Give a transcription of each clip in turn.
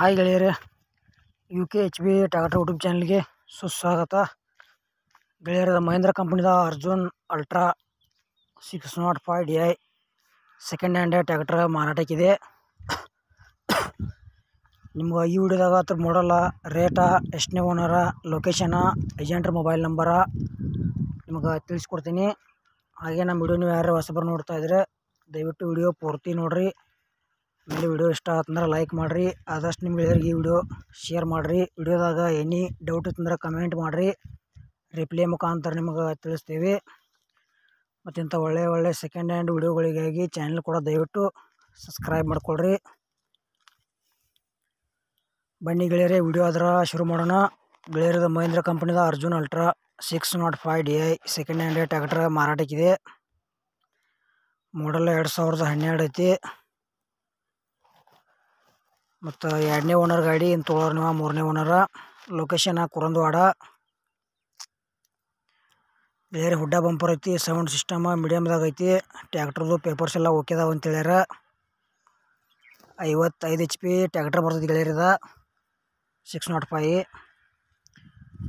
hi ಗೆಳೆಯರೇ U K H B Tata YouTube ಚಾನಲ್ಗೆ ಸುಸ್ವಾಗತ ಗೆಳೆಯರದ ಮಹೇಂದ್ರ ಕಂಪ್ನಿದ Arjun ultra six not five D I second hand tractor ಮಾರಾಟಕ್ಕಿದೆ ನಿಮ್ಗೆ ಈ ವಿಡಿಯೋದಾಗ ಅದ್ರ ಮಾಡಲ್ಲ ರೇಟ ಎಷ್ಟನೇ ಓನರ ಲೊಕೇಶನ ಏಜೆಂಟ್ರ ಮೊಬೈಲ್ ನಂಬರ ನಿಮಗೆ ತಿಳಿಸ್ಕೊಡ್ತೀನಿ ಹಾಗೆ ನಮ್ಮ ವಿಡಿಯೋ ನೀವು ಯಾರು ಹೊಸಬರು ನೋಡ್ತಾ ಇದ್ರೆ ದಯವಿಟ್ಟು ವಿಡಿಯೋ ಪೂರ್ತಿ ನೋಡಿರಿ ಇಲ್ಲಿ ವಿಡಿಯೋ ಇಷ್ಟ ಆತಂದ್ರೆ ಲೈಕ್ ಮಾಡಿರಿ ಆದಷ್ಟು ನಿಮ್ಗೆ ಈ ವಿಡಿಯೋ ಶೇರ್ ಮಾಡಿರಿ ವಿಡಿಯೋದಾಗ ಎನಿ ಡೌಟ್ ಇತ್ತಂದ್ರೆ ಕಮೆಂಟ್ ಮಾಡಿರಿ ರಿಪ್ಲೈ ಮುಖಾಂತರ ನಿಮಗೆ ತಿಳಿಸ್ತೀವಿ ಮತ್ತು ಇಂಥ ಒಳ್ಳೆಯ ಒಳ್ಳೆಯ ಸೆಕೆಂಡ್ ಹ್ಯಾಂಡ್ ವಿಡಿಯೋಗಳಿಗಾಗಿ ಚಾನಲ್ ಕೂಡ ದಯವಿಟ್ಟು ಸಬ್ಸ್ಕ್ರೈಬ್ ಮಾಡ್ಕೊಳ್ರಿ ಬನ್ನಿ ಗೆಳೆಯರೆ ವಿಡಿಯೋ ಅದರ ಶುರು ಮಾಡೋಣ ಗೆಳೆಯರದ ಮಹೇಂದ್ರ ಕಂಪ್ನಿದ Arjun ultra six not five D I second hand tractor ಮಾರಾಟಕ್ಕಿದೆ ಮಾಡಲ್ ಎರಡು ಸಾವಿರದ ಹನ್ನೆರಡು ಐತಿ ಮತ್ತು ಎರಡನೇ ಓನರ್ ಗಾಡಿ ಇನ್ನು ತೊಳೋರು ನೀವು ಮೂರನೇ ಓನರ ಲೊಕೇಶನ್ ಕುರಂದವಾಡ ಬೇರೆ ಹುಡ್ಡ ಬಂಪರ್ ಐತಿ ಸೌಂಡ್ ಸಿಸ್ಟಮ್ ಮೀಡಿಯಮ್ದಾಗ ಐತಿ ಟ್ಯಾಕ್ಟ್ರದು ಪೇಪರ್ಸ್ ಎಲ್ಲ ಓಕೆ ಅದಾವ ಅಂತ ಹೇಳ್ಯಾರ ಐವತ್ತೈದು ಎಚ್ ಪಿ ಟ್ಯಾಕ್ಟ್ರ್ ಬರ್ತದೆ ಗೆಳೆಯರಿದ ಸಿಕ್ಸ್ ನಾಟ್ ಫೈ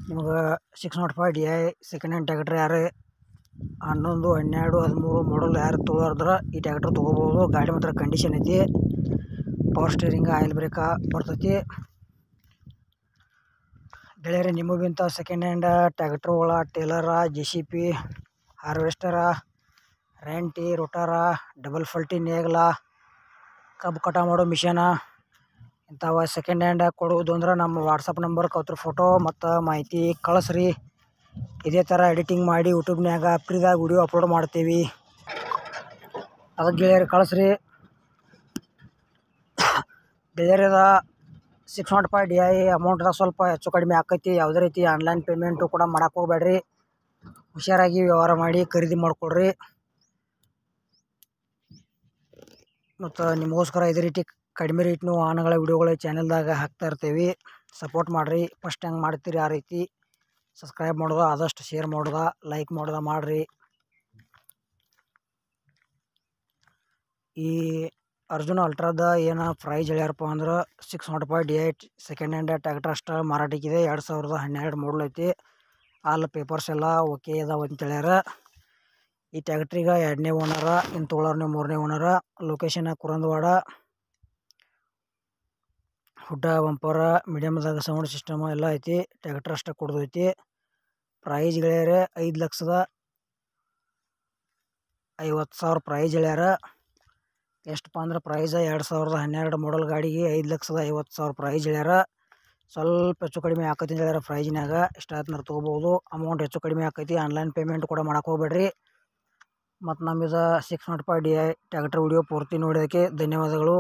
ನಿಮಗೆ six not five D I second hand tractor ಯಾರು ಹನ್ನೊಂದು ಹನ್ನೆರಡು ಹದಿಮೂರು ಮಾಡಲ್ ಯಾರು ತೊಗೊಳ್ದ್ರೆ ಈ ಟ್ಯಾಕ್ಟ್ರ್ ತೊಗೋಬೋದು ಗಾಡಿ ಮಾತ್ರ ಕಂಡೀಷನ್ ಐತಿ ಪವರ್ ಸ್ಟೇರಿಂಗ್ ಆಯಿಲ್ ಬ್ರೇಕ ಬರ್ತೈತಿ ಗೆಳೆಯರೇ ನಿಮಗೂ ಸೆಕೆಂಡ್ ಹ್ಯಾಂಡ್ ಟ್ಯಾಕ್ಟ್ರ್ಗಳ trailer J C P harvester ರ್ಯಾಂಟಿ ರೋಟಾರ ಡಬಲ್ ಫಲ್ಟಿ ನೇಗ್ಲ ಕಬ್ಬು ಕಟಾವು ಮಾಡೋ ಮಿಷನ ಇಂಥವ ಸೆಕೆಂಡ್ ಹ್ಯಾಂಡ್ ಕೊಡುವುದು ಅಂದ್ರೆ ನಮ್ಮ ವಾಟ್ಸಪ್ ನಂಬರ್ ಕೌತ್ರ ಫೋಟೋ ಮತ್ತು ಮಾಹಿತಿ ಕಳಿಸ್ರಿ ಇದೇ ಥರ ಎಡಿಟಿಂಗ್ ಮಾಡಿ ಯೂಟ್ಯೂಬ್ನಾಗ ಫ್ರೀದಾಗ ವಿಡಿಯೋ ಅಪ್ಲೋಡ್ ಮಾಡ್ತೀವಿ ಅದಕ್ಕೆ ಗೆಳೆಯರು ಕಳಿಸ್ರಿ ಡೆಲಿವರಿದ six not five D I ಅಮೌಂಟ್ದ ಸ್ವಲ್ಪ ಹೆಚ್ಚು ಕಡಿಮೆ ಆಕೈತಿ ಯಾವುದೇ ರೀತಿ ಆನ್ಲೈನ್ ಪೇಮೆಂಟು ಕೂಡ ಮಾಡಕ್ಕೆ ಹೋಗ್ಬೇಡ್ರಿ ಹುಷಾರಾಗಿ ವ್ಯವಹಾರ ಮಾಡಿ ಖರೀದಿ ಮಾಡಿಕೊಡ್ರಿ ಮತ್ತು ನಿಮಗೋಸ್ಕರ ಇದೇ ರೀತಿ ಕಡಿಮೆ ರೇಟ್ನು ವಾಹನಗಳ ವಿಡಿಯೋಗಳ ಚಾನೆಲ್ದಾಗ ಹಾಕ್ತಾ ಇರ್ತೀವಿ ಸಪೋರ್ಟ್ ಮಾಡಿರಿ ಫಸ್ಟ್ ಹೆಂಗೆ ಮಾಡ್ತೀರಿ ಆ ರೀತಿ ಸಬ್ಸ್ಕ್ರೈಬ್ ಮಾಡೋದ ಆದಷ್ಟು ಶೇರ್ ಮಾಡೋದ ಲೈಕ್ ಮಾಡೋದ ಮಾಡಿರಿ ಈ ಅರ್ಜುನ್ ಅಲ್ಟ್ರಾದ ಏನ ಪ್ರೈಜ್ ಹೇಳ್ಯಾರಪ್ಪ ಅಂದ್ರೆ six hundred point eight second hand tractor ಅಷ್ಟು ಮಾರಾಟಕ್ಕಿದೆ ಎರಡು ಸಾವಿರದ ಹನ್ನೆರಡು ಮಾಡಲ್ ಐತಿ ಅಲ್ಲಿ ಪೇಪರ್ಸ್ ಎಲ್ಲ ಓಕೆ ಇದಾವೆ ಅಂತ ಈ ಟ್ಯಾಕ್ಟ್ರಿಗೆ ಎರಡನೇ ಓನರ ಇನ್ನು ತೊಗೊಳೋರ್ನೇ ಮೂರನೇ owner location Kurundwad hood bumper ಮೀಡಿಯಮ್ದಾಗ ಸೌಂಡ್ ಸಿಸ್ಟಮ್ ಎಲ್ಲ ಐತಿ ಟ್ಯಾಕ್ಟ್ರ್ ಅಷ್ಟೇ ಕೊಡ್ದೈತಿ ಪ್ರೈಜ್ ಗೆಳೆಯರೆ ಐದು ಲಕ್ಷದ ಐವತ್ತು ಸಾವಿರ ಪ್ರೈಜ್ ಹೇಳ್ಯಾರ ಎಷ್ಟಪ್ಪ ಅಂದ್ರೆ ಪ್ರೈಸ ಎರಡು ಸಾವಿರದ ಹನ್ನೆರಡು ಮಾಡಲ್ ಗಾಡಿಗೆ ಐದು ಲಕ್ಷದ ಐವತ್ತು ಸಾವಿರ ಪ್ರೈಸ್ ಹೇಳ್ಯಾರ ಸ್ವಲ್ಪ ಹೆಚ್ಚು ಕಡಿಮೆ ಆಕೈತಿ ಅಂತ ಹೇಳ್ಯಾರ ಪ್ರೈಜಿನಾಗ ಇಷ್ಟಾದ್ನರು ತೊಗೋಬೋದು ಅಮೌಂಟ್ ಹೆಚ್ಚು ಕಡಿಮೆ ಆಕೈತಿ ಆನ್ಲೈನ್ ಪೇಮೆಂಟ್ ಕೂಡ ಮಾಡಕ್ಕೆ ಹೋಗ್ಬೇಡ್ರಿ ಮತ್ತು ನಮ್ಮಿದ six not five D I tractor video ಪೂರ್ತಿ ನೋಡೋದಕ್ಕೆ ಧನ್ಯವಾದಗಳು